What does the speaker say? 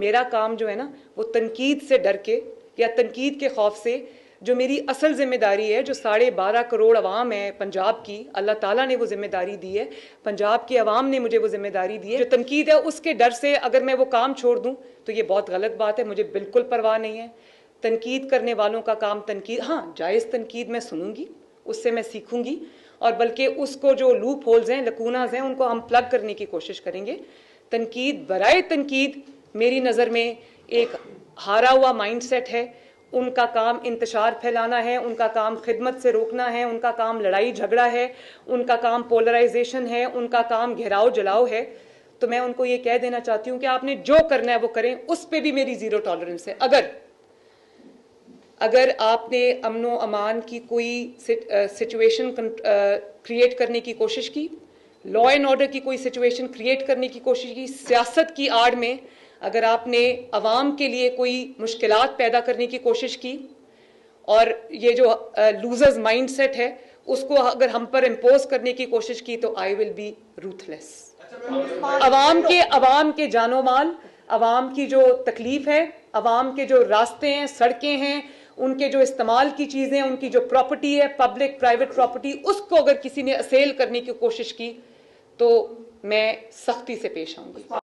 मेरा काम जो है ना वो तनकीद से डर के या तनकीद के खौफ से जो मेरी असल जिम्मेदारी है जो साढ़े बारह करोड़ अवाम है पंजाब की अल्लाह ताला ने वो जिम्मेदारी दी है पंजाब की अवाम ने मुझे वो जिम्मेदारी दी है जो तनकीद है उसके डर से अगर मैं वो काम छोड़ दूँ तो ये बहुत गलत बात है मुझे बिल्कुल परवाह नहीं है तनकीद करने वालों का काम तनकीद हाँ जायज़ तनकीद मैं सुनूंगी उससे मैं सीखूंगी और बल्कि उसको जो लूप होल्स हैं लकूनाज हैं उनको हम प्लग करने की कोशिश करेंगे तनकीद बरए तनकीद मेरी नज़र में एक हारा हुआ माइंडसेट है उनका काम इंतजार फैलाना है उनका काम खिदमत से रोकना है उनका काम लड़ाई झगड़ा है उनका काम पोलराइजेशन है उनका काम घेराव जलाओ है तो मैं उनको ये कह देना चाहती हूँ कि आपने जो करना है वो करें उस पर भी मेरी ज़ीरो टॉलरेंस है अगर अगर आपने अमनो अमान की कोई सिचुएशन क्रिएट करने की कोशिश की लॉ एंड ऑर्डर की कोई सिचुएशन क्रिएट करने की कोशिश की सियासत की आड़ में अगर आपने अवाम के लिए कोई मुश्किल पैदा करने की कोशिश की और ये जो लूजर्स माइंड सेट है उसको अगर हम पर इम्पोज करने की कोशिश की तो आई विल बी रूथलेस अवाम के अवाम के जानो माल अवाम की जो तकलीफ है अवाम के जो रास्ते हैं सड़कें हैं उनके जो इस्तेमाल की चीज़ें उनकी जो प्रॉपर्टी है पब्लिक प्राइवेट प्रॉपर्टी उसको अगर किसी ने असेल करने की कोशिश की तो मैं सख्ती से पेश आऊंगी